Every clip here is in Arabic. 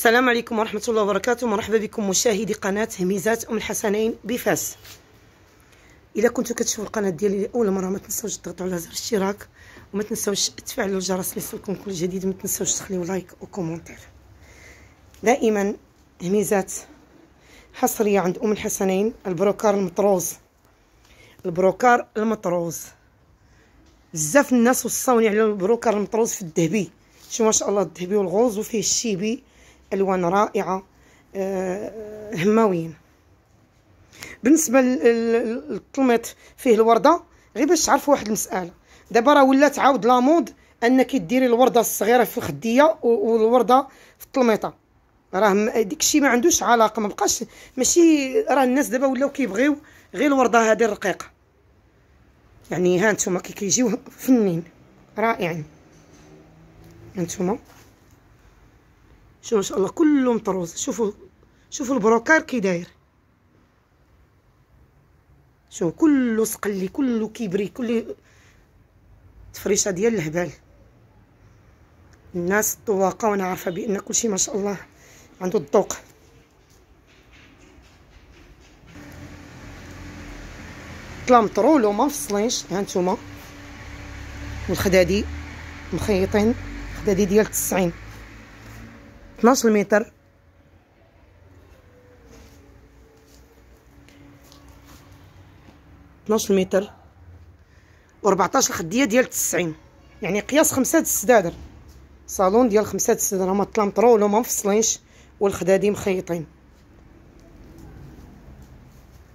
السلام عليكم ورحمة الله وبركاته مرحبا بكم مشاهدي قناة هميزات أم الحسنين بفاس إذا كنتو كتشوفوا القناة ديالي لأول مرة ما تنسوش تضغطوا على زر الاشتراك وما تنسوش تفعلوا الجرس ليصلكم كل جديد ما تنسوش تخليو لايك وكومنتر دائما هميزات حصرية عند أم الحسنين البروكار المطروز البروكار المطروز بزاف الناس وصوني على البروكار المطروز في الذهبي شو ما شاء الله الذهبي والغوز وفيه الشيبي ألوان رائعة آه، هماوين بالنسبة للطلميط فيه الوردة غير باش تعرفوا واحد المسألة دابا راه ولات عاود لامود انك ديري الورده الصغيره في الخديه والورده في الطلميطه راه داكشي ما عندوش علاقه ما بقاش ماشي راه الناس دابا ولاو كيبغيو غير الورده هذه الرقيقه يعني ها نتوما كي كيجيو فنين رائعين ها شوفوا ما شاء الله كله مطروز شوفوا شوفوا البروكار كي داير شوفوا كله سقلي كله كيبري كل تفريشه ديال الهبال الناس الطواقه وانا عارفه بان كلشي ما شاء الله عنده الذوق طلا مطرول ما مفصلينش ها نتوما والخدادي مخيطين خدادي ديال 90 12 متر اتناشر متر و ربعتاش خديه ديال تسعين يعني قياس خمسة د السدادر صالون ديال خمسة د السدادر هما طلامطرو ولا ما مفصلينش والخدادي مخيطين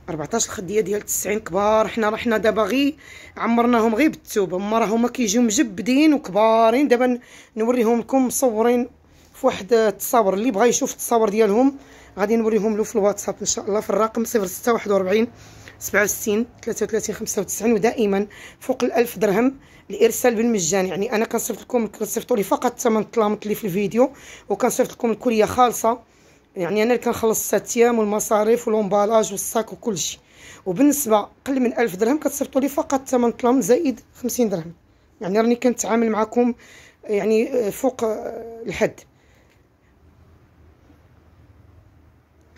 ربعتاش خديه ديال تسعين كبار حنا حنا دابا غي عمرناهم غي بالتوبة هما راهما كيجيو مجبدين وكبارين دابا نوريهم لكم مصورين في واحد التصاور اللي بغى يشوف التصاور ديالهم غادي نوريهم له في الواتساب ان شاء الله في الرقم 0641 67 33 95 ودائما فوق الألف درهم الارسال بالمجان يعني انا كنصيفط لكم كنصيفطوا لي فقط ثمن الطلامط اللي في الفيديو وكنصيفط لكم الكليه خالصه يعني انا اللي كنخلص الساتيام والمصاريف والامبالاج والصاك وكل شيء وبالنسبه قل من 1000 درهم كتصيفطوا لي فقط ثمن الطلامط زائد 50 درهم يعني راني كنتعامل معكم يعني آه، فوق آه، الحد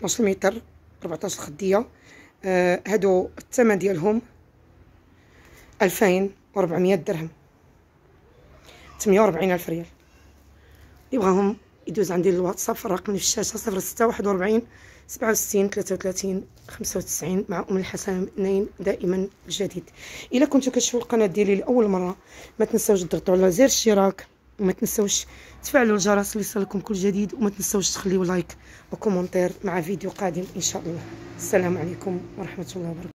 12 متر 14 خديه آه هادو الثمن ديالهم 2400 درهم 840 الف ريال اللي بغاهم يدوز عندي الواتساب في الرقم اللي في الشاشه 06 67 33 95 مع ام الحسن نايم دائما الجديد الا كنتو كتشوفوا القناه ديالي لاول مره ما تنساوش تضغطوا على زر الاشتراك وما تنسوش تفعلوا الجرس ليصلكم كل جديد وما تنسوش تخليو لايك وكومنتير مع فيديو قادم ان شاء الله السلام عليكم ورحمه الله وبركاته